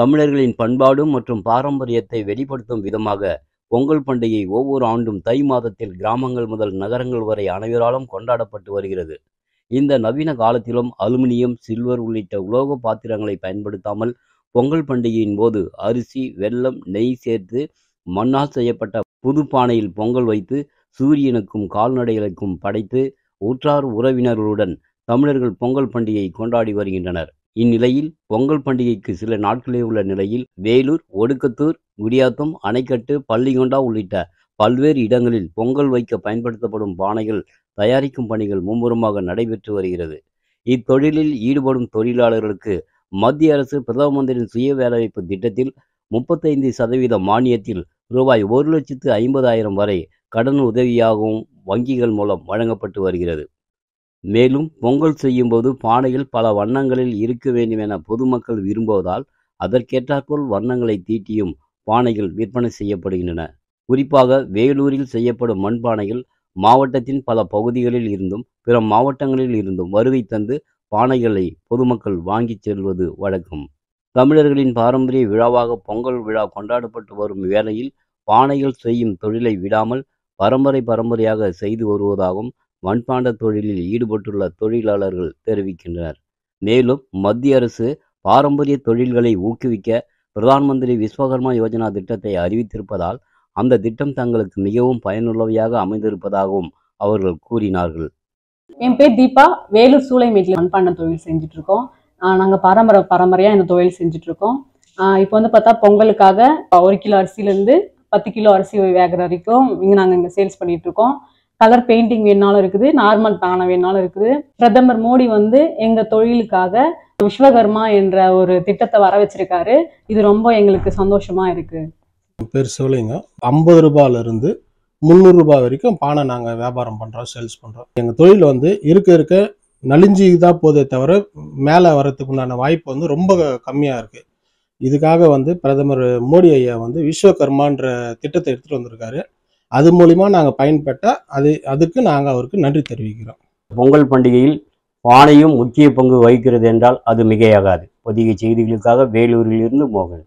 தமிழர்களின் பண்பாடும் மற்றும் பாரம்பரியத்தை வெளிப்படுத்தும் விதமாக பொங்கல் பண்டிகை ஒவ்வொரு ஆண்டும் தை மாதத்தில் கிராமங்கள் முதல் நகரங்கள் வரை அனைவராலும் கொண்டாடப்பட்டு வருகிறது இந்த நவீன காலத்திலும் அலுமினியம் சில்வர் உள்ளிட்ட உலோக பாத்திரங்களை பயன்படுத்தாமல் பொங்கல் பண்டிகையின் போது அரிசி வெல்லம் நெய் சேர்த்து மண்ணால் செய்யப்பட்ட புது பானையில் பொங்கல் வைத்து சூரியனுக்கும் கால்நடைகளுக்கும் படைத்து உற்றார் உறவினர்களுடன் தமிழர்கள் பொங்கல் பண்டிகையை கொண்டாடி வருகின்றனர் இந்நிலையில் பொங்கல் பண்டிகைக்கு சில நாட்களே உள்ள நிலையில் வேலூர் ஒடுக்கத்தூர் முடியாத்தம் அணைக்கட்டு பள்ளிகொண்டா உள்ளிட்ட பல்வேறு இடங்களில் பொங்கல் வைக்க பயன்படுத்தப்படும் பானைகள் தயாரிக்கும் பணிகள் மும்முரமாக நடைபெற்று வருகிறது இத்தொழிலில் ஈடுபடும் தொழிலாளர்களுக்கு மத்திய அரசு பிரதம மந்திரி சுய வேலைவாய்ப்பு திட்டத்தில் முப்பத்தைந்து சதவீத மானியத்தில் ரூபாய் ஒரு லட்சத்து ஐம்பதாயிரம் வரை கடன் உதவியாகவும் வங்கிகள் மூலம் வழங்கப்பட்டு வருகிறது மேலும் பொங்கல் செய்யும் போது பானையில் பல வண்ணங்களில் இருக்க வேண்டும் என பொதுமக்கள் விரும்புவதால் அதற்கேற்றாற்போல் வண்ணங்களை தீட்டியும் பானைகள் விற்பனை செய்யப்படுகின்றன குறிப்பாக வேலூரில் செய்யப்படும் மண்பானைகள் மாவட்டத்தின் பல பகுதிகளில் இருந்தும் பிற மாவட்டங்களில் இருந்தும் வருகை தந்து பானைகளை பொதுமக்கள் வாங்கிச் செல்வது வழக்கம் தமிழர்களின் பாரம்பரிய விழாவாக பொங்கல் விழா கொண்டாடப்பட்டு வரும் வேளையில் பானைகள் செய்யும் தொழிலை விடாமல் பரம்பரை பரம்பரையாக செய்து வருவதாகவும் மண்பாண்ட தொழிலில் ஈடுபட்டுள்ள தொழிலாளர்கள் தெரிவிக்கின்றனர் மேலும் மத்திய அரசு பாரம்பரிய தொழில்களை ஊக்குவிக்க பிரதான் மந்திரி விஸ்வகர்மா யோஜனா திட்டத்தை அறிவித்திருப்பதால் அந்த திட்டம் தங்களுக்கு மிகவும் பயனுள்ளவையாக அமைந்திருப்பதாகவும் அவர்கள் கூறினார்கள் என் பேர் தீபா வேலூர் சூளைமேட்டில் மண்பாண்ட தொழில் செஞ்சுட்டு இருக்கோம் நாங்கள் பாரம்பர பரம்பரையாக இந்த தொழில் செஞ்சுட்டு இருக்கோம் இப்போ வந்து பார்த்தா பொங்கலுக்காக ஒரு கிலோ அரிசியிலேருந்து பத்து கிலோ அரிசி வேகிற வரைக்கும் இங்கே நாங்கள் இங்கே சேல்ஸ் பண்ணிட்டு இருக்கோம் கலர் பெயிண்டிங் வேணாலும் இருக்குது நார்மல் பானை வேணாலும் இருக்குது பிரதமர் மோடி வந்து எங்க தொழிலுக்காக விஸ்வகர்மா என்ற ஒரு திட்டத்தை வர வச்சிருக்காரு இது ரொம்ப எங்களுக்கு சந்தோஷமா இருக்கு பேர் சிவலிங்க ஐம்பது ரூபாயில இருந்து முந்நூறு ரூபாய் வரைக்கும் பானை நாங்கள் வியாபாரம் பண்ணுறோம் சேல்ஸ் பண்ணுறோம் எங்கள் தொழில் வந்து இருக்க இருக்க நலிஞ்சு தான் போதே தவிர மேலே வரத்துக்கு உண்டான வாய்ப்பு வந்து ரொம்ப கம்மியாக இருக்குது இதுக்காக வந்து பிரதமர் மோடி ஐயா வந்து விஸ்வகர்மான்ற திட்டத்தை எடுத்துகிட்டு வந்திருக்காரு அது மூலிமா நாங்கள் பயன்பட்ட அது அதுக்கு நாங்கள் அவருக்கு நன்றி தெரிவிக்கிறோம் பொங்கல் பண்டிகையில் பானையும் முக்கிய பங்கு வகிக்கிறது என்றால் அது மிகையாகாது புதிய செய்திகளுக்காக வேலூரிலிருந்து மோகன்